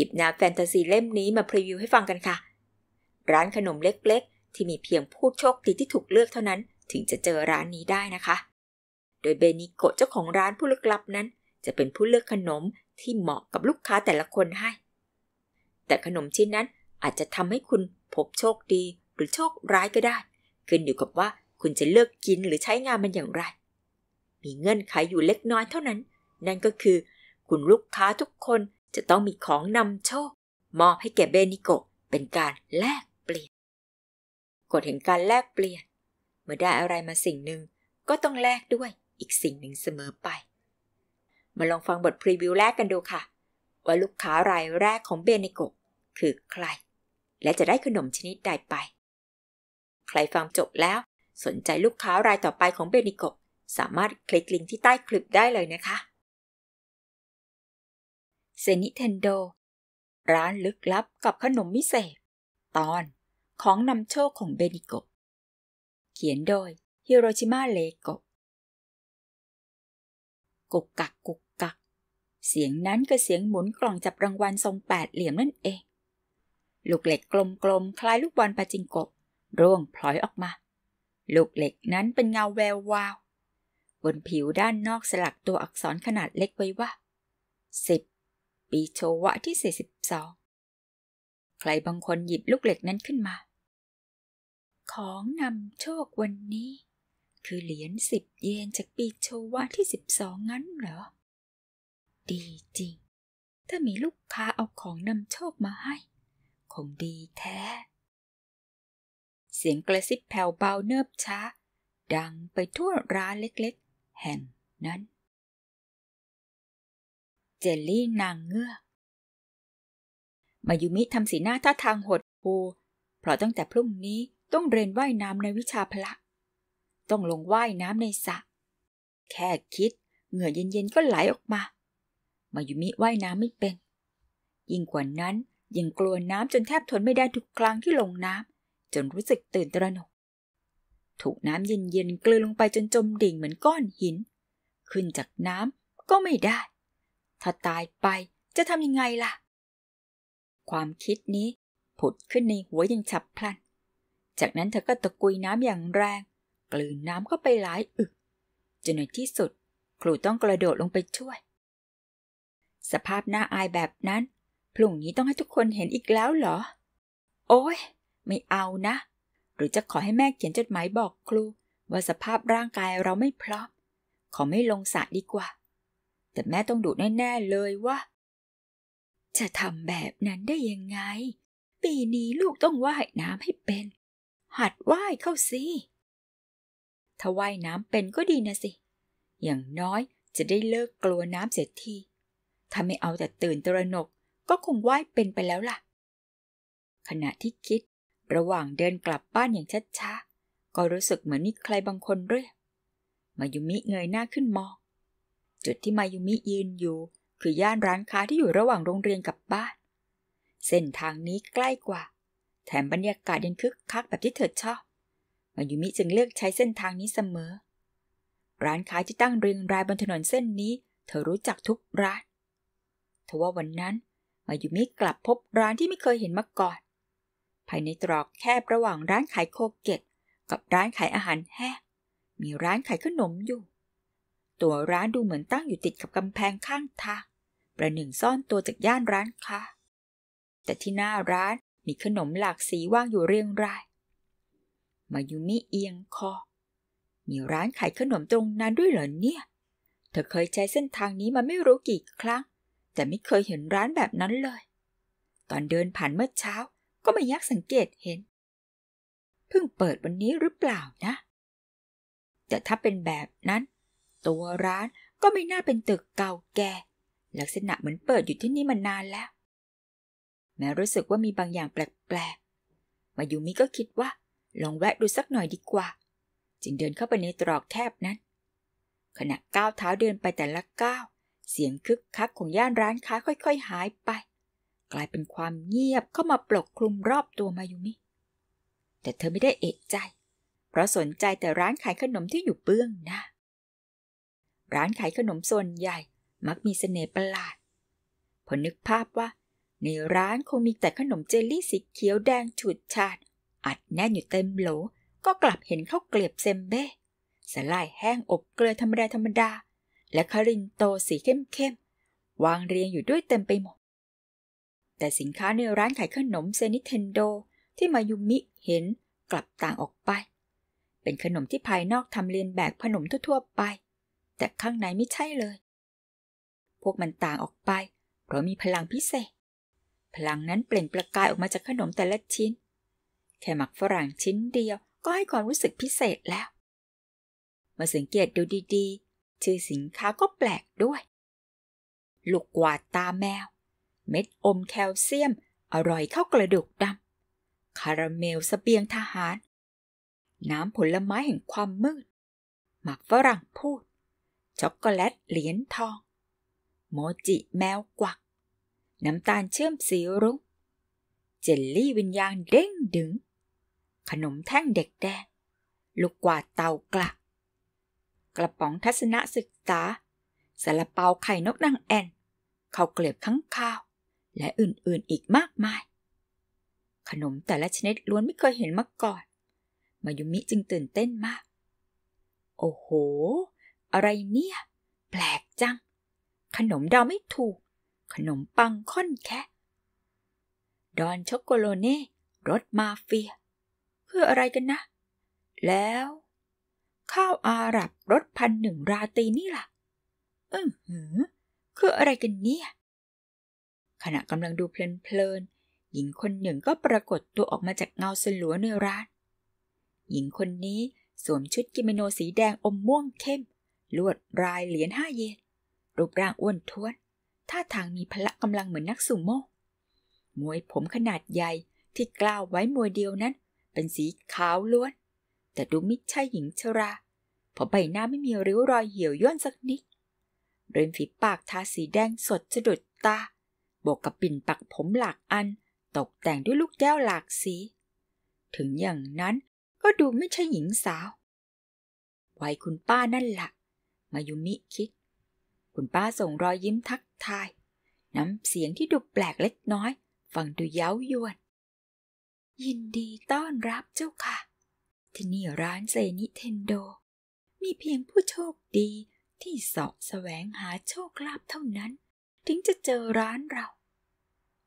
หยิบนาแฟนตาซีเล่มนี้มาพรีวิวให้ฟังกันค่ะ ร้านขนมเล็กๆ ที่มีเพียงผู้โชคดีที่ถูกเลือกเท่านั้น ถึงจะเจอร้านนี้ได้นะคะ โดยเบนิโกะเจ้าของร้านผู้ลึกลับนั้น จะเป็นผู้เลือกขนมที่เหมาะกับลูกค้าแต่ละคนให้ แต่ขนมชิ้นนั้นอาจจะทำให้คุณพบโชคดีหรือโชคร้ายก็ได้ ขึ้นอยู่กับว่าคุณจะเลือกกินหรือใช้งานมันอย่างไร มีเงื่อนไขอยู่เล็กน้อยเท่านั้น นั่นก็คือคุณลูกค้าทุกคนจะต้องมีของนำโชค มอบให้แก่เบนิโกเป็นการแลกเปลี่ยนกฎแห่งการแลกเปลี่ยน เมื่อได้อะไรมาสิ่งหนึ่งก็ต้องแลกด้วยอีกสิ่งหนึ่งเสมอไปมาลองฟังบทพรีวิวแรกกันดูค่ะ ว่าลูกค้ารายแรกของเบนิโกคือใคร และจะได้ขนมชนิดใดไป ใครฟังจบแล้วสนใจลูกค้ารายต่อไปของเบนิโกสามารถคลิกลิงก์ที่ใต้คลิปได้เลยนะคะเซนิเทนโด ร้านลึกลับกับขนมพิเศษ ตอนของนำโชคของเบนิโกเขียนโดยฮิโรชิมาเลโกกุกกักกุกกัก เสียงนั้นก็เสียงหมุนกล่องจับรางวัลทรงแปดเหลี่ยมนั่นเอง ลูกเหล็กกลมๆคล้ายลูกบอลปาจิงโกะร่วงพลอยออกมา ลูกเหล็กนั้นเป็นเงาแวววาว บนผิวด้านนอกสลักตัวอักษรขนาดเล็กไว้ว่าสิบปีโชวะที่ 42 ใครบางคนหยิบลูกเหล็กนั้นขึ้นมา ของนำโชควันนี้ คือเหรียญสิบเยนจากปีโชวะที่ 12 งั้นเหรอ ดีจริง ถ้ามีลูกค้าเอาของนำโชคมาให้ คงดีแท้ เสียงกระซิบแผ่วเบาเนิบช้า ดังไปทั่วร้านเล็กๆ แห่งนั้นเจลลี่นางเงือกมายุมิทำสีหน้าท่าทางหดหูเพราะตั้งแต่พรุ่งนี้ต้องเรียนว่ายน้ำในวิชาพละ ต้องลงว่ายน้ำในสระ แค่คิดเหงื่อเย็นๆก็ไหลออกมา มายุมิว่ายน้ำไม่เป็น ยิ่งกว่านั้นยังกลัวน้ำจนแทบทนไม่ได้ทุกครั้งที่ลงน้ำ จนรู้สึกตื่นตระหนก ถูกน้ำเย็นๆกลืนลงไปจนจมดิ่งเหมือนก้อนหิน ขึ้นจากน้ำก็ไม่ได้ถ้าตายไปจะทำยังไงล่ะ ความคิดนี้ ผุดขึ้นในหัวยังฉับพลัน จากนั้นเธอก็ตะกุยน้ำอย่างแรง กลืนน้ำเข้าไปหลายอึกจนในที่สุด ครูต้องกระโดดลงไปช่วย สภาพหน้าอายแบบนั้นพรุ่งนี้ต้องให้ทุกคนเห็นอีกแล้วเหรอ โอ้ยไม่เอานะ หรือจะขอให้แม่เขียนจดหมายบอกครู ว่าสภาพร่างกายเราไม่พร้อมขอไม่ลงสระดีกว่าแต่แม่ต้องดุแน่ ๆเลยว่าจะทำแบบนั้นได้ยังไง ปีนี้ลูกต้องว่ายน้ำให้เป็น หัดว่ายเข้าสิ ถ้าว่ายน้ำเป็นก็ดีนะ สิ อย่างน้อยจะได้เลิกกลัวน้ำเสียทีถ้าไม่เอาแต่ตื่นตระหนก ก็คงว่ายเป็นไปแล้วล่ะ ขณะที่คิด ระหว่างเดินกลับบ้านอย่างช้าๆก็รู้สึกเหมือนนีใครบางคนเรียกมายุมิเงยหน้าขึ้นมองจุดที่มายุมิยืนอยู่คือย่านร้านค้าที่อยู่ระหว่างโรงเรียนกับบ้าน เส้นทางนี้ใกล้กว่า แถมบรรยากาศยังคึกคักแบบที่เธอชอบ มายุมิจึงเลือกใช้เส้นทางนี้เสมอ ร้านค้าที่ตั้งเรียงรายบนถนนเส้นนี้ เธอรู้จักทุกร้านทว่าวันนั้น มายุมิกลับพบร้านที่ไม่เคยเห็นมาก่อน ภายในตรอกแคบระหว่างร้านขายโคเกตกับร้านขายอาหารแห้งมีร้านขายขนมอยู่ตัวร้านดูเหมือนตั้งอยู่ติดกับกำแพงข้างทางประหนึ่งซ่อนตัวจากย่านร้านค้าแต่ที่หน้าร้านมีขนมหลากสีวางอยู่เรียงราย มายุมิเอียงคอ มีร้านขายขนมตรงนั้นด้วยเหรอเนี่ย เธอเคยใช้เส้นทางนี้มาไม่รู้กี่ครั้ง แต่ไม่เคยเห็นร้านแบบนั้นเลย ตอนเดินผ่านเมื่อเช้าก็ไม่ยักสังเกตเห็น เพิ่งเปิดวันนี้หรือเปล่านะแต่ถ้าเป็นแบบนั้นตัวร้านก็ไม่น่าเป็นตึกเก่าแก่ ลักษณะเหมือนเปิดอยู่ที่นี่มานานแล้ว แม้รู้สึกว่ามีบางอย่างแปลก ๆ มายูมิก็คิดว่าลองแวะดูสักหน่อยดีกว่า จึงเดินเข้าไปในตรอกแคบนั้น ขณะก้าวเท้าเดินไปแต่ละก้าว เสียงคึกคักของย่านร้านค้าค่อย ๆ หายไป กลายเป็นความเงียบเข้ามาปกคลุมรอบตัวมายูมิ แต่เธอไม่ได้เอกใจ เพราะสนใจแต่ร้านขายขนมที่อยู่เบื้องหน้าร้านขายขนมส่วนใหญ่มักมีเสน่ห์ประหลาด พอนึกภาพว่า ในร้านคงมีแต่ขนมเจลลี่สีเขียวแดงฉูดฉาดอัดแน่นอยู่เต็มโหลก็กลับเห็นข้าวเกลียบเซมเบ้สลายแห้งอบเกลือธรรมดาธรรมดา และคารินโตสีเข้มเข้ม วางเรียงอยู่ด้วยเต็มไปหมด แต่สินค้าในร้านขายขนมเซนิเทนโดที่มายุมิเห็นกลับต่างออกไป เป็นขนมที่ภายนอกทำเลียนแบบขนมทั่ว ๆ ไปแต่ข้างในไม่ใช่เลย พวกมันต่างออกไป เพราะมีพลังพิเศษ พลังนั้นเปล่งประกายออกมาจากขนมแต่ละชิ้น แค่หมักฝรั่งชิ้นเดียวก็ให้ความรู้สึกพิเศษแล้ว มาสังเกตดูดีๆ ชื่อสินค้าก็แปลกด้วย ลูกกวาดตาแมว เม็ดอมแคลเซียม อร่อยเข้ากระดูกดำ คาราเมลสเปียงทหาร น้ำผลไม้แห่งความมืด หมักฝรั่งพูดช็อกโกแลตเหรียญทอง โมจิแมวกวัก น้ำตาลเชื่อมสีรุ้งเจลลี่วิญญาณเด้งดึง ขนมแท่งเด็กแดงลูกกวาดเตากละกระป๋องทัศนศึกษาสาละเปาไข่นกนางแอ่นข้าวเกลียบข้างข้าว และอื่นๆอีกมากมาย ขนมแต่ละชนิดล้วนไม่เคยเห็นมาก่อน มายุมิจึงตื่นเต้นมาก โอ้โหอะไรเนี่ย แปลกจัง ขนมเดาไม่ถูก ขนมปังค่อนแค่ดอนช็อกโกโลเน่ รสมาเฟีย เพื่ออะไรกันนะ แล้ว ข้าวอาหรับรสพันหนึ่งราตีนี่ล่ะ อื้อหือคืออะไรกันเนี่ย ขณะกำลังดูเพลินๆ หญิงคนหนึ่งก็ปรากฏตัวออกมาจากเงาสลัวในร้าน หญิงคนนี้สวมชุดกิโมโนสีแดงอมม่วงเข้มลวดรายเหรียญห้าเยน รูปร่างอ้วนท้วน ท่าทางมีพละกำลังเหมือนนักสูโม่ มวยผมขนาดใหญ่ที่กล่าวไว้มวยเดียวนั้น เป็นสีขาวล้วน แต่ดูมิใช่หญิงชรา เพราะใบหน้าไม่มีริ้วรอยเหี่ยวย่นสักนิดเริมฝีปากทาสีแดงสดจะดุดตาบวกกับปิ่นปักผมหลากอัน ตกแต่งด้วยลูกแก้วหลากสี ถึงอย่างนั้นก็ดูไม่ใช่หญิงสาววัยคุณป้านั่นแหละมายุมิคิด คุณป้าส่งรอยยิ้มทักทาย น้ำเสียงที่ดูแปลกเล็กน้อย ฟังดูเย้ายวน ยินดีต้อนรับเจ้าค่ะ ที่นี่ร้านเซนิเทนโด มีเพียงผู้โชคดีที่สาะแสวงหาโชคลาภเท่านั้น ถึงจะเจอร้านเรา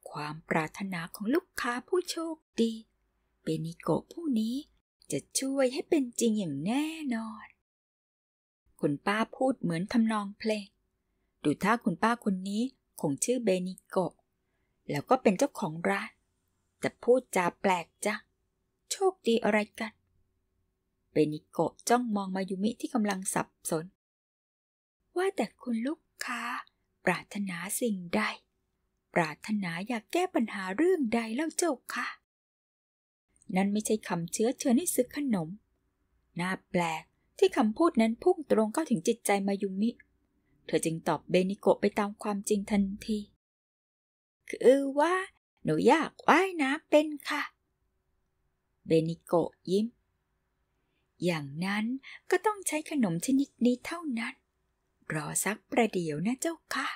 ความปรารถนาของลูกค้าผู้โชคดี เปนิโกผู้นี้จะช่วยให้เป็นจริงอย่างแน่นอนคุณป้าพูดเหมือนทำนองเพลง ดูท่าคุณป้าคนนี้คงชื่อเบนิโกะ แล้วก็เป็นเจ้าของร้าน จะพูดจาแปลกจ้ะ โชคดีอะไรกัน เบนิโกะจ้องมองมายุมิที่กำลังสับสน ว่าแต่คุณลูกค้า ปรารถนาสิ่งใด ปรารถนาอยากแก้ปัญหาเรื่องใดแล้วเจ้าคะนั่นไม่ใช่คำเชื้อเชิญให้ซื้อขนม น่าแปลกที่คำพูดนั้นพุ่งตรงเข้าถึงจิตใจมายุมิ เธอจึงตอบเบนิโกะไปตามความจริงทันที คือว่า หนูอยากว่ายน้ำเป็นค่ะ เบนิโกะยิ้ม อย่างนั้นก็ต้องใช้ขนมชนิดนี้เท่านั้น รอสักประเดี๋ยวนะเจ้าค่ะ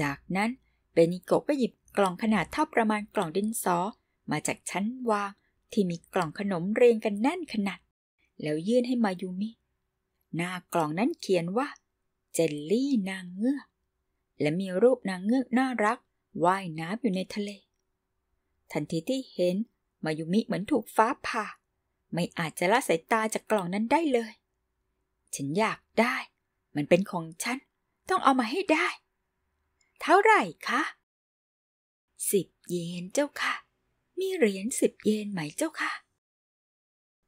จากนั้นเบนิโกะก็หยิบกล่องขนาดเท่าประมาณกล่องดินสอมาจากชั้นวางที่มีกล่องขนมเรียงกันแน่นขนาดแล้วยื่นให้มายูมิ หน้ากล่องนั้นเขียนว่าเจลลี่นางเงือก และมีรูปนางเงือกน่ารักว่ายน้ำอยู่ในทะเล ทันทีที่เห็น มายุมิเหมือนถูกฟ้าผ่า ไม่อาจจะละสายตาจากกล่องนั้นได้เลย ฉันอยากได้ มันเป็นของฉัน ต้องเอามาให้ได้ เท่าไหร่คะ สิบเยนเจ้าค่ะ มีเหรียญสิบเยนไหมเจ้าค่ะ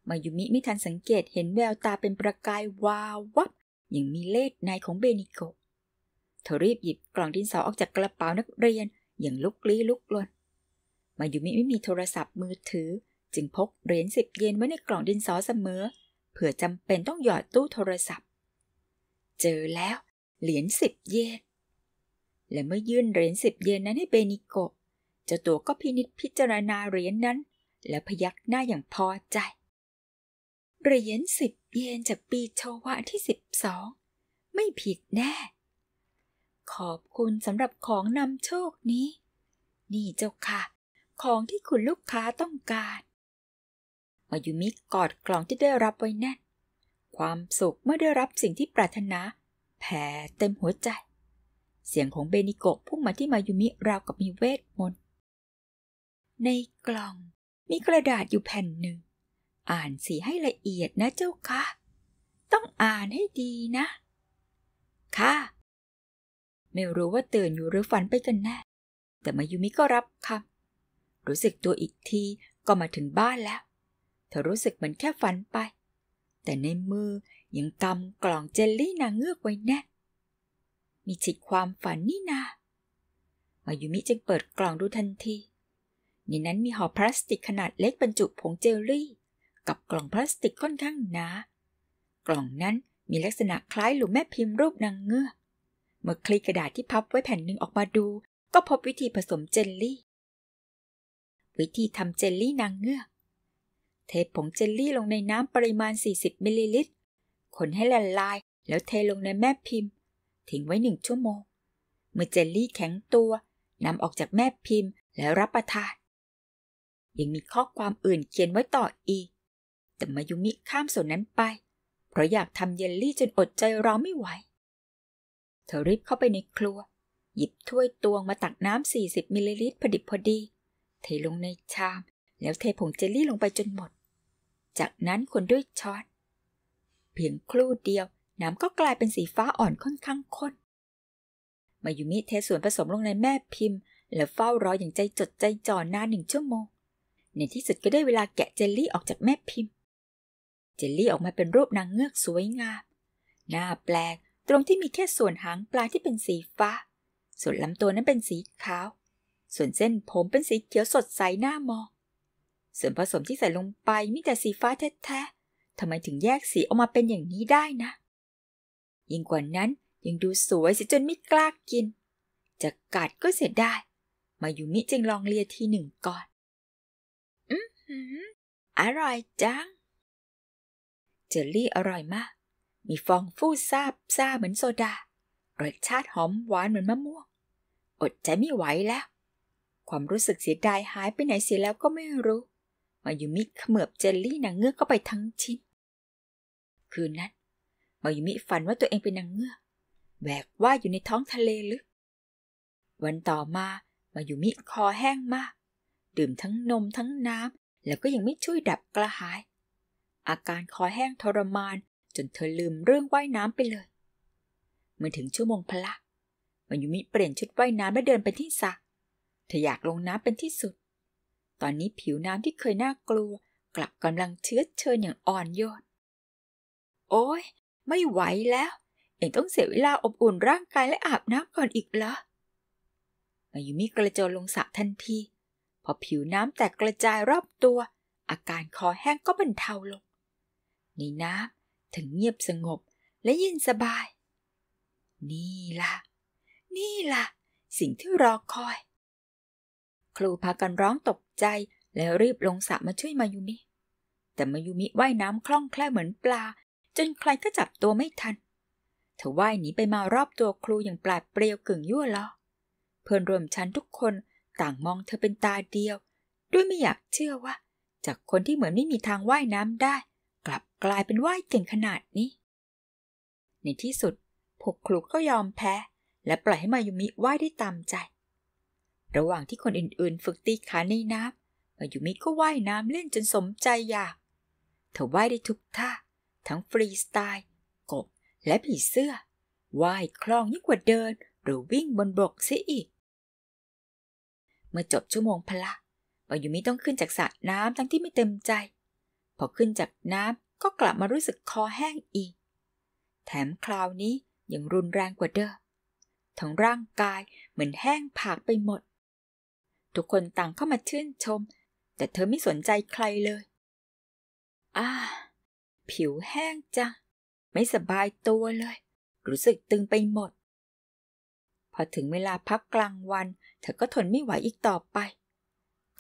มายุมิไม่ทันสังเกตเห็นแววตาเป็นประกายวาววับอย่างมีเล่ห์ในของเบนิโกเธอรีบหยิบกล่องดินสอออกจากกระเป๋านักเรียนอย่างลุกลี้ลุกลนมายุมิไม่มีโทรศัพท์มือถือจึงพกเหรียญสิบเยนไว้ในกล่องดินสอเสมอเผื่อจำเป็นต้องหยอดตู้โทรศัพท์ เจอแล้วเหรียญสิบเยน และเมื่อยื่นเหรียญสิบเยนนั้นให้เบนิโกเจ้าตัวก็พินิษพิจารณาเหรียญนั้นและพยักหน้าอย่างพอใจเหรียญสิบเยนจากปีโชวะที่สิบสองไม่ผิดแน่ ขอบคุณสำหรับของนำโชคนี้ นี่เจ้าค่ะ ของที่คุณลูกค้าต้องการมายุมิกอดกล่องที่ได้รับไว้แน่นความสุขเมื่อได้รับสิ่งที่ปรารถนาแผ่เต็มหัวใจ เสียงของเบนิโกะพุ่งมาที่มายุมิราวกับมีเวทมนต์ในกล่องมีกระดาษอยู่แผ่นหนึ่งอ่านสีให้ละเอียดนะเจ้าคะ ต้องอ่านให้ดีนะ ค่ะ ไม่รู้ว่าตื่นอยู่หรือฝันไปกันแน่ แต่มายุมิก็รับคำ รู้สึกตัวอีกทีก็มาถึงบ้านแล้ว เธอรู้สึกเหมือนแค่ฝันไป แต่ในมือยังกำกล่องเจลลี่นางเงือกไว้แน่ มีจิตความฝันนี่นา มายุมิจึงเปิดกล่องดูทันที ในนั้นมีห่อพลาสติกขนาดเล็กบรรจุผงเจลลี่กับกล่องพลาสติกค่อนข้างหนา กล่องนั้นมีลักษณะคล้ายหลุมแม่พิมพ์รูปนางเงือก เมื่อคลิกกระดาษที่พับไว้แผ่นหนึ่งออกมาดู ก็พบวิธีผสมเจลลี่ วิธีทำเจลลี่นางเงือก เทผงเจลลี่ลงในน้ำปริมาณ 40มิลลิลิตรคนให้ละลายแล้วเทลงในแม่พิมพ์ทิ้งไว้หนึ่งชั่วโมง เมื่อเจลลี่แข็งตัวนำออกจากแม่พิมพ์ แล้วรับประทาน ยังมีข้อความอื่นเขียนไว้ต่ออีกแต่มายุมิข้ามส่วนนั้นไป เพราะอยากทำเยลลี่จนอดใจรอไม่ไหว เธอรีบเข้าไปในครัว หยิบถ้วยตวงมาตักน้ำ40 มิลลิลิตรพอดิบพอดี เทลงในชาม แล้วเทผงเจลลี่ลงไปจนหมด จากนั้นคนด้วยช้อน เพียงครู่เดียว น้ำก็กลายเป็นสีฟ้าอ่อนค่อนข้างข้น มายุมิเทส่วนผสมลงในแม่พิมพ์ แล้วเฝ้ารออย่างใจจดใจจ่อนานหนึ่งชั่วโมง ในที่สุดก็ได้เวลาแกะเจลลี่ออกจากแม่พิมพ์เจลลี่ออกมาเป็นรูปนางเงือกสวยงามหน้าแปลก ตรงที่มีแค่ส่วนหางปลาที่เป็นสีฟ้า ส่วนลำตัวนั้นเป็นสีขาว ส่วนเส้นผมเป็นสีเขียวสดใสหน้ามอง ส่วนผสมที่ใส่ลงไปมีแต่สีฟ้าแท้ๆทำไมถึงแยกสีออกมาเป็นอย่างนี้ได้นะ ยิ่งกว่านั้นยังดูสวยสิจนไม่กล้ากิน จะกัดก็เสียได้ มาอยู่มิจึงลองเลียทีหนึ่งก่อน อืมอร่อยจังเจลลี่อร่อยมาก มีฟองฟูซาบซาเหมือนโซดา รสชาติหอมหวานเหมือนมะม่วง อดใจไม่ไหวแล้ว ความรู้สึกเสียดายหายไปไหนเสียแล้วก็ไม่รู้ มายุมิเขมือบเจลลี่นางเงือกเข้าไปทั้งชิ้น คืนนั้น มายุมิฝันว่าตัวเองเป็นนางเงือก แหวกว่ายอยู่ในท้องทะเลลึก วันต่อมา มายุมิคอแห้งมาก ดื่มทั้งนมทั้งน้ำแล้วก็ยังไม่ช่วยดับกระหายอาการคอแห้งทรมาน จนเธอลืมเรื่องว่ายน้ำไปเลย เมื่อถึงชั่วโมงพละมายูมิเปลี่ยนชุดว่ายน้ำและเดินไปที่สระเธออยากลงน้ำเป็นที่สุด ตอนนี้ผิวน้ำที่เคยน่ากลัวกลับกำลังเชื้อเชิญอย่างอ่อนโยน โอ้ย ไม่ไหวแล้ว เองต้องเสียเวลาอบอุ่นร่างกายและอาบน้ำก่อนอีกเหรอมายูมิกระโจนลงสระทันที พอผิวน้ำแตกกระจายรอบตัว อาการคอแห้งก็บรรเทาลงในน้ำถึงเงียบสงบและเย็นสบาย นี่ละ่ะ นี่ละ่ะสิ่งที่รอคอย ครูพากันร้องตกใจแล้วรีบลงสระมาช่วยมายุมิ แต่มายุมิว่ายน้ำคล่องแคล่วเหมือนปลา จนใครก็จับตัวไม่ทัน เธอว่ายหนีไปมารอบตัวครูอย่างปลาดเปรียวกึ่งยั่วล้อ เพื่อนรวมชั้นทุกคนต่างมองเธอเป็นตาเดียว ด้วยไม่อยากเชื่อว่า จากคนที่เหมือนไม่มีทางว่ายน้ำได้กลับกลายเป็นว่าเก่งขนาดนี้ ในที่สุดพวกครูก็ยอมแพ้ และปล่อยให้มายุมิว่ายได้ตามใจ ระหว่างที่คนอื่นๆฝึกตีขาในน้ำมายุมิก็ว่ายน้ำเล่นจนสมใจอยากเธอว่ายได้ทุกท่า ทั้งฟรีสไตล์กบ และผีเสื้อว่ายคล่องยิ่งกว่าเดิน หรือวิ่งบนบกเสียอีก เมื่อจบชั่วโมงพละมายุมิต้องขึ้นจากสระน้ำทั้งที่ไม่เต็มใจพอขึ้นจากน้ำก็กลับมารู้สึกคอแห้งอีก แถมคราวนี้ยังรุนแรงกว่าเดิม ทั้งร่างกายเหมือนแห้งผากไปหมด ทุกคนต่างเข้ามาชื่นชม แต่เธอไม่สนใจใครเลยอ้าผิวแห้งจ้ะไม่สบายตัวเลย รู้สึกตึงไปหมด พอถึงเวลาพักกลางวัน เธอก็ทนไม่ไหวอีกต่อไป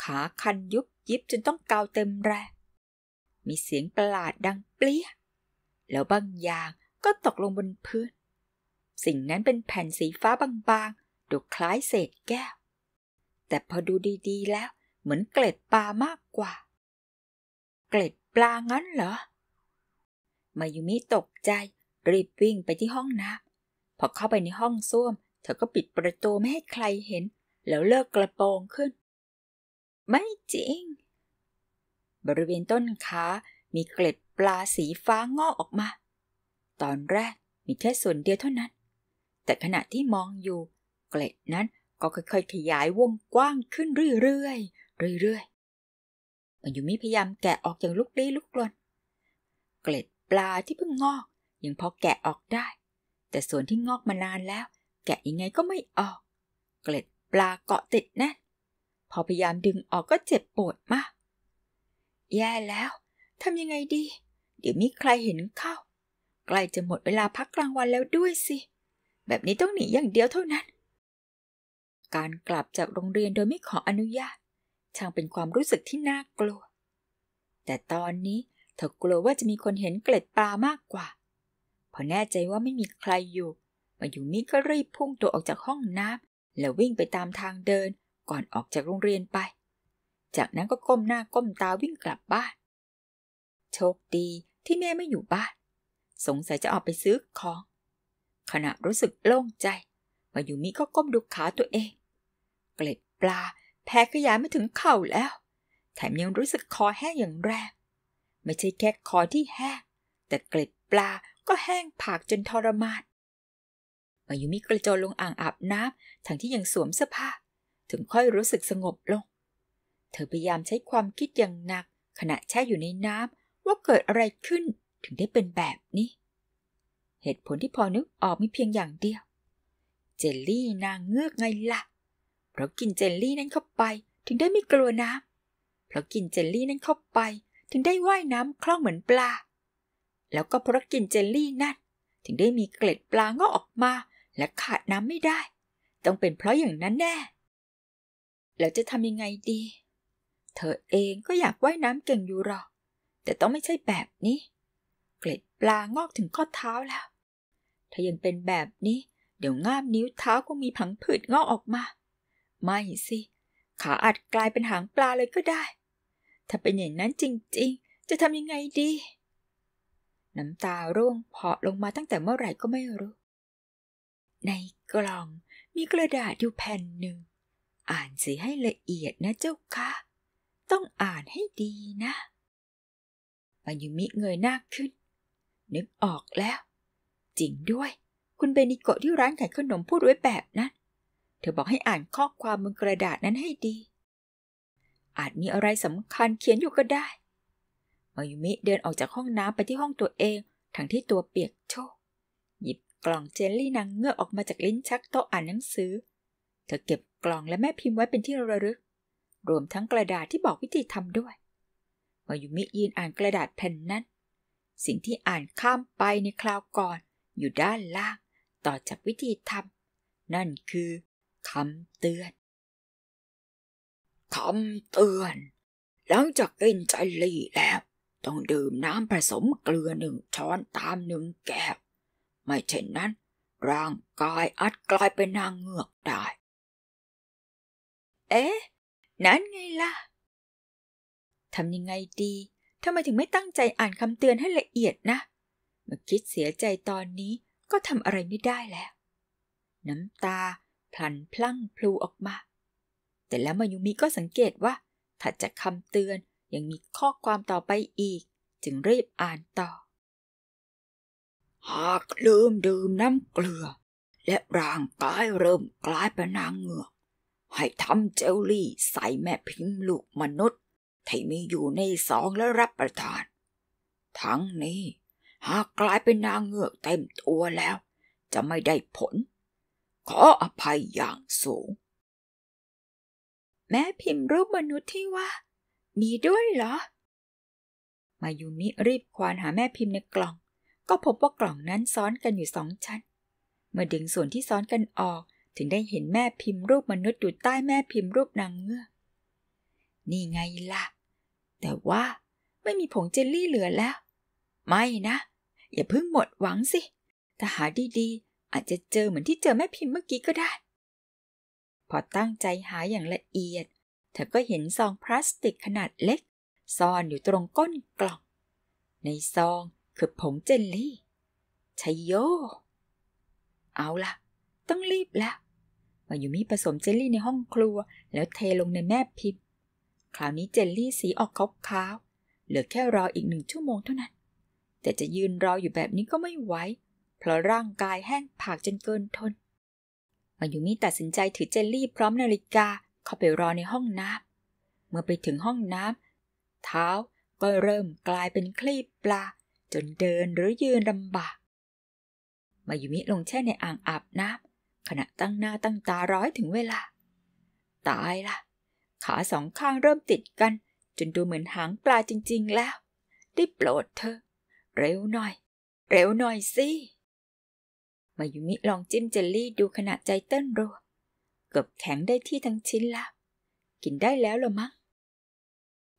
ขาคันยุบยิบจนต้องเกาเต็มแรงมีเสียงประหลาดดังเปรี้ย แล้วบางอย่างก็ตกลงบนพื้น สิ่งนั้นเป็นแผ่นสีฟ้าบางๆ ดูคล้ายเศษแก้ว แต่พอดูดีๆแล้ว เหมือนเกล็ดปลามากกว่า เกล็ดปลางั้นเหรอ มายุมิตกใจ รีบวิ่งไปที่ห้องน้ำพอเข้าไปในห้องส้วม เธอก็ปิดประตูไม่ให้ใครเห็น แล้วเลิกกระโปรงขึ้น ไม่จริงบริเวณต้นขามีเกล็ดปลาสีฟ้างอกออกมา ตอนแรกมีแค่ส่วนเดียวเท่านั้น แต่ขณะที่มองอยู่ เกล็ดนั้นก็ค่อยๆขยายวงกว้างขึ้นเรื่อยๆ เรื่อยๆ มันอยู่มิพยายาม แกะออกอย่างลุกลี้ลุกลนเกล็ดปลาที่เพิ่งงอก ยังพอแกะออกได้ แต่ส่วนที่งอกมานานแล้ว แกะยังไงก็ไม่ออก เกล็ดปลาเกาะติดแน่พอพยายามดึงออกก็เจ็บปวดมากแย่แล้ว ทำยังไงดี เดี๋ยวมีใครเห็นเข้า ใกล้จะหมดเวลาพักกลางวันแล้วด้วยสิ แบบนี้ต้องหนีอย่างเดียวเท่านั้น การกลับจากโรงเรียนโดยไม่ขออนุญาต ช่างเป็นความรู้สึกที่น่ากลัว แต่ตอนนี้เธอกลัวว่าจะมีคนเห็นเกล็ดปลามากกว่า พอแน่ใจว่าไม่มีใครอยู่ มาอยู่มิก็รีบพุ่งตัวออกจากห้องน้ำแล้ววิ่งไปตามทางเดินก่อนออกจากโรงเรียนไปจากนั้นก็ก้มหน้าก้มตาวิ่งกลับบ้าน โชคดีที่แม่ไม่อยู่บ้าน สงสัยจะออกไปซื้อของ ขณะรู้สึกโล่งใจ มาอยู่มิก็ก้มดูขาตัวเองเกล็ดปลาแพ้ขยายมาถึงเข่าแล้วแถมยังรู้สึกคอแห้งอย่างแรง ไม่ใช่แค่คอที่แห้งแต่เกล็ดปลาก็แห้งผากจนทรมานมาย่มิกระโจนลงอ่างอาบน้ำทั้งที่ยังสวมเสื้อผ้าถึงค่อยรู้สึกสงบลงเธอพยายามใช้ความคิดอย่างหนัก ขณะแช่อยู่ในน้ำ ว่าเกิดอะไรขึ้นถึงได้เป็นแบบนี้ เหตุผลที่พอนึกออกมีเพียงอย่างเดียว เจลลี่นางเงือกไงละ่ะ เพราะกินเจลลี่นั้นเข้าไป ถึงได้ไม่กลัวน้ำ เพราะกินเจลลี่นั้นเข้าไป ถึงได้ว่ายน้ำคล่องเหมือนปลา แล้วก็เพราะกินเจลลี่นั่น ถึงได้มีเกล็ดปลางอกออกมา และขาดน้ำไม่ได้ ต้องเป็นเพราะอย่างนั้นแน่แล้วจะทำยังไงดีเธอเองก็อยากว่ายน้ำเก่งอยู่หรอก แต่ต้องไม่ใช่แบบนี้ เกล็ดปลางอกถึงข้อเท้าแล้ว ถ้ายังเป็นแบบนี้ เดี๋ยวง่ามนิ้วเท้าคงมีผังผืดงอกออกมา ไม่สิขาอาจกลายเป็นหางปลาเลยก็ได้ ถ้าเป็นอย่างนั้นจริง ๆ จะทำยังไงดี น้ำตาร่วงเพาะลงมาตั้งแต่เมื่อไหร่ก็ไม่รู้ ในกล่องมีกระดาษอยู่แผ่นหนึ่ง อ่านสีให้ละเอียดนะเจ้าค่ะต้องอ่านให้ดีนะ มายุมิเงยหน้าขึ้น นึกออกแล้ว จริงด้วย คุณเบนิโกะที่ร้านขายขนมพูดไว้แบบนั้น เธอบอกให้อ่านข้อความบนกระดาษนั้นให้ดี อาจมีอะไรสำคัญเขียนอยู่ก็ได้ มายุมิเดินออกจากห้องน้ำไปที่ห้องตัวเองทั้งที่ตัวเปียกโชกหยิบกล่องเจลลี่นางเงือกออกมาจากลิ้นชักโต๊ะอ่านหนังสือเธอเก็บกล่องและแม่พิมพ์ไว้เป็นที่ระลึกรวมทั้งกระดาษที่บอกวิธีทำด้วย มายุมิยืนอ่านกระดาษแผ่นนั้น สิ่งที่อ่านข้ามไปในคราวก่อนอยู่ด้านล่างต่อจากวิธีทำนั่นคือคำเตือนคำเตือน หลังจากกินจลีแล้วต้องดื่มน้ำผสมเกลือหนึ่งช้อนตามหนึ่งแก้วไม่เช่นนั้นร่างกายอาจกลายเป็นนางเงือกได้ เอ๊ะนั่นไงล่ะ ทำยังไงดี ทำไมถึงไม่ตั้งใจอ่านคำเตือนให้ละเอียดนะมาคิดเสียใจตอนนี้ก็ทำอะไรไม่ได้แล้ว น้ำตาพลันพลั่งพลูออกมา แต่แล้วมายุมิก็สังเกตว่าถัดจากคำเตือนยังมีข้อความต่อไปอีก จึงรีบอ่านต่อ หากลืมดื่มน้ำเกลือ และร่างกายเริ่มกลายเป็นนางเงือกให้ทำเจลลี่ใส่แม่พิมพ์ลูกมนุษย์ที่มีอยู่ในสองและรับประทานทั้งนี้ หากกลายเป็นนางเงือกเต็มตัวแล้ว จะไม่ได้ผล ขออภัยอย่างสูง แม่พิมพ์รูปมนุษย์ที่ว่า มีด้วยเหรอ มายูมิรีบควานหาแม่พิมพ์ในกล่อง ก็พบว่ากล่องนั้นซ้อนกันอยู่สองชั้น เมื่อดึงส่วนที่ซ้อนกันออกถึงได้เห็นแม่พิมพ์รูปมนุษย์อยู่ใต้แม่พิมพ์รูปนางเงือกนี่ไงล่ะ แต่ว่าไม่มีผงเจลลี่เหลือแล้ว ไม่นะ อย่าเพิ่งหมดหวังสิ ถ้าหาดีๆ อาจจะเจอเหมือนที่เจอแม่พิมพ์เมื่อกี้ก็ได้ พอตั้งใจหาอย่างละเอียด เธอก็เห็นซองพลาสติกขนาดเล็กซ่อนอยู่ตรงก้นกล่อง ในซองคือผงเจลลี่ ชัยโย เอาล่ะ ต้องรีบแล้วมายูมิผสมเจลลี่ในห้องครัวแล้วเทลงในแม่พิมพ์ คราวนี้เจลลี่สีออกขาวๆเหลือแค่รออีกหนึ่งชั่วโมงเท่านั้น แต่จะยืนรออยู่แบบนี้ก็ไม่ไหว เพราะร่างกายแห้งผากจนเกินทน มายูมิตัดสินใจถือเจลลี่พร้อมนาฬิกา เข้าไปรอในห้องน้ำเมื่อไปถึงห้องน้ำเท้าก็เริ่มกลายเป็นคลีบปลา จนเดินหรือยืนลำบาก มายูมิลงแช่ในอ่างอาบน้ำขณะตั้งหน้าตั้งตาร้อยถึงเวลา ตายละ ขาสองข้างเริ่มติดกัน จนดูเหมือนหางปลาจริง ๆแล้วได้โปรดเธอ เร็วหน่อย เร็วหน่อยสิ มายุมิลองจิ้มเจลลี่ดูขณะใจเต้นรัวเกือบแข็ง ได้ที่ทั้งชิ้นแล้ว กินได้แล้วหรอมั้ง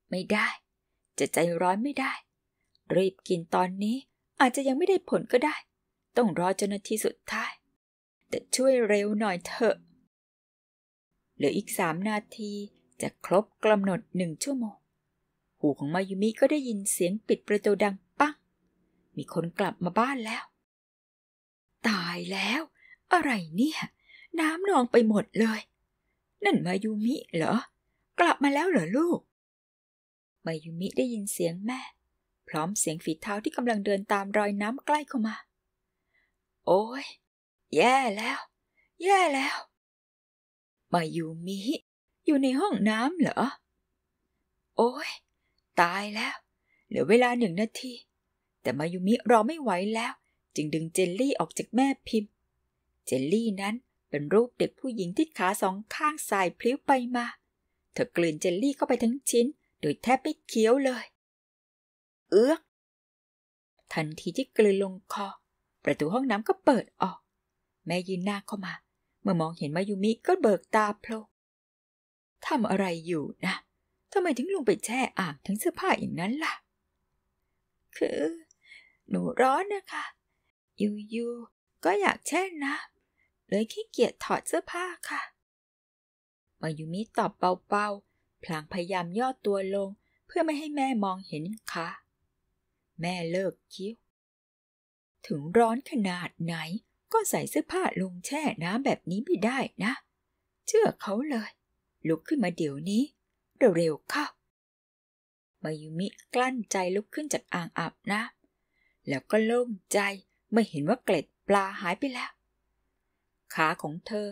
ไม่ได้ จะใจร้อนไม่ได้ รีบกินตอนนี้อาจจะยังไม่ได้ผลก็ได้ ต้องรอจนนาทีสุดท้ายแต่ช่วยเร็วหน่อยเถอะ เหลืออีกสามนาทีจะครบกำหนดหนึ่งชั่วโมง หูของมายุมิก็ได้ยินเสียงปิดประตูดังปังมีคนกลับมาบ้านแล้ว ตายแล้ว อะไรเนี่ย น้ำนองไปหมดเลย นั่นมายุมิเหรอ กลับมาแล้วเหรอลูก มายุมิได้ยินเสียงแม่ พร้อมเสียงฝีเท้าที่กำลังเดินตามรอยน้ำใกล้เข้ามา โอ้ยแย่แล้ว แย่แล้ว มาอยู่มีอยู่ในห้องน้ำเหรอ โอ้ยตายแล้ว เหลือเวลาหนึ่งนาที แต่มายูมิรอไม่ไหวแล้ว จึงดึงเจลลี่ออกจากแม่พิมพ์ เจลลี่นั้นเป็นรูปเด็กผู้หญิงที่ขาสองข้างสายพลิ้วไปมาเธอกลืนเจลลี่เข้าไปทั้งชิ้น โดยแทบไม่เคี้ยวเลยเอื้อทันทีที่กลืนลงคอ ประตูห้องน้ำก็เปิดออกแม่ยืนหน้าเข้ามา เมื่อมองเห็นมายุมิก็เบิกตาโพลทำอะไรอยู่นะ ทำไมถึงลงไปแช่อ่างทั้งเสื้อผ้าอย่างนั้นล่ะ คือหนูร้อนนะคะ ยูยู ก็อยากแช่นะเลยขี้เกียจถอดเสื้อผ้าค่ะ มายุมิตอบเบาๆ พลางพยายามย่อตัวลง เพื่อไม่ให้แม่มองเห็นค่ะ แม่เลิกคิ้ว ถึงร้อนขนาดไหนก็ใส่เสื้อผ้าลงแช่น้ำแบบนี้ไม่ได้นะ เชื่อเขาเลย ลุกขึ้นมาเดี๋ยวนี้เร็วๆเข้ามายุมิกลั้นใจลุกขึ้นจากอ่างอาบน้ำแล้วก็โล่งใจไม่เห็นว่าเกล็ดปลาหายไปแล้วขาของเธอ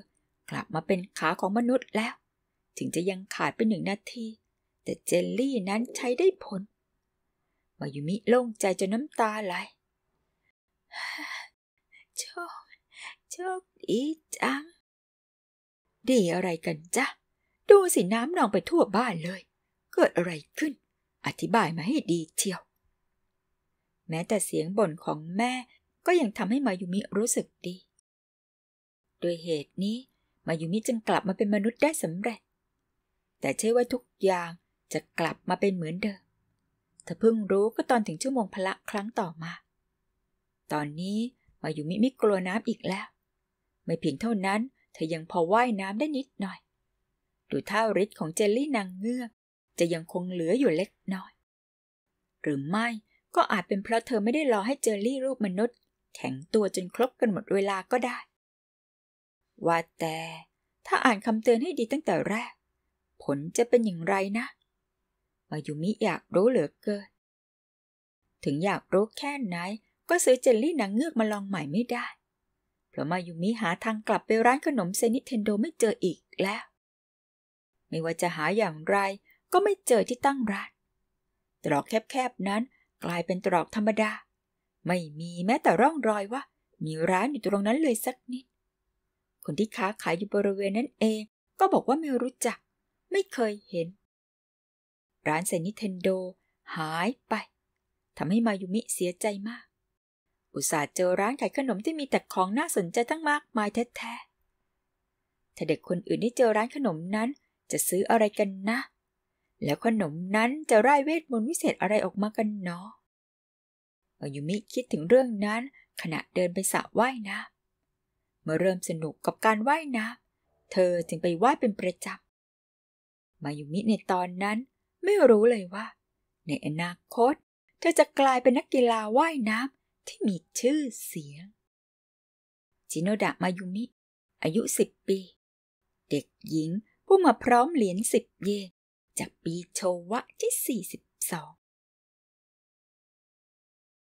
กลับมาเป็นขาของมนุษย์แล้ว ถึงจะยังขาดไปหนึ่งนาที แต่เจลลี่นั้นใช้ได้ผลมายุมิโล่งใจจนน้ำตาไหลโชคโชคดีจังดีอะไรกันจ๊ะ ดูสิน้ำนองไปทั่วบ้านเลย เกิดอะไรขึ้น อธิบายมาให้ดีเชียว แม้แต่เสียงบ่นของแม่ก็ยังทำให้มายุมิรู้สึกดีโดยเหตุนี้มายุมิจึงกลับมาเป็นมนุษย์ได้สำเร็จ แต่ใช่ว่าทุกอย่างจะกลับมาเป็นเหมือนเดิมเธอเพิ่งรู้ก็ตอนถึงชั่วโมงพละครั้งต่อมา ตอนนี้มายุมิไม่กลัวน้ำอีกแล้วไม่เพียงเท่านั้นเธอยังพอว่ายน้ำได้นิดหน่อย ดูท่าฤทธิ์ของเจลลี่นางเงือกจะยังคงเหลืออยู่เล็กน้อย หรือไม่ก็อาจเป็นเพราะเธอไม่ได้รอให้เจลลี่รูปมนุษย์แข็งตัวจนครบกันหมดเวลาก็ได้ ว่าแต่ถ้าอ่านคำเตือนให้ดีตั้งแต่แรก ผลจะเป็นอย่างไรนะ มายูมิอยากรู้เหลือเกินถึงอยากรู้แค่ไหนก็ซื้อเจลลี่นางเงือกมาลองใหม่ไม่ได้พราะมายุมิหาทางกลับไปร้านขนมเซนิเทนโดไม่เจออีกแล้ว ไม่ว่าจะหาอย่างไรก็ไม่เจอที่ตั้งร้าน ตรอกแคบๆนั้นกลายเป็นตรอกธรรมดา ไม่มีแม้แต่ร่องรอยว่า มีร้านอยู่ตรงนั้นเลยสักนิด คนที่ค้าขายอยู่บริเวณนั้นเองก็บอกว่าไม่รู้จักไม่เคยเห็น ร้านเซนิเทนโดหายไปทำให้มายุมิเสียใจมากอุตส่าห์เจอร้านขายขนมที่มีแต่ของน่าสนใจตั้งมากมายแท้ๆ ถ้าเด็กคนอื่นที่เจอร้านขนมนั้นจะซื้ออะไรกันนะ แล้วขนมนั้นจะไร้เวทมนต์วิเศษอะไรออกมากันเนาะอายุมิคิดถึงเรื่องนั้นขณะเดินไปสระว่ายน้ำ เมื่อเริ่มสนุกกับการว่ายน้ำเธอจึงไปว่ายเป็นประจำมายุมิในตอนนั้นไม่รู้เลยว่า ในอนาคตเธอจะกลายเป็นนักกีฬาว่ายน้ำที่มีชื่อเสียง จิโนดะมายุมิ อายุสิบปี เด็กหญิงผู้มาพร้อมเหรียญสิบเยน จากปีโชวะที่ 42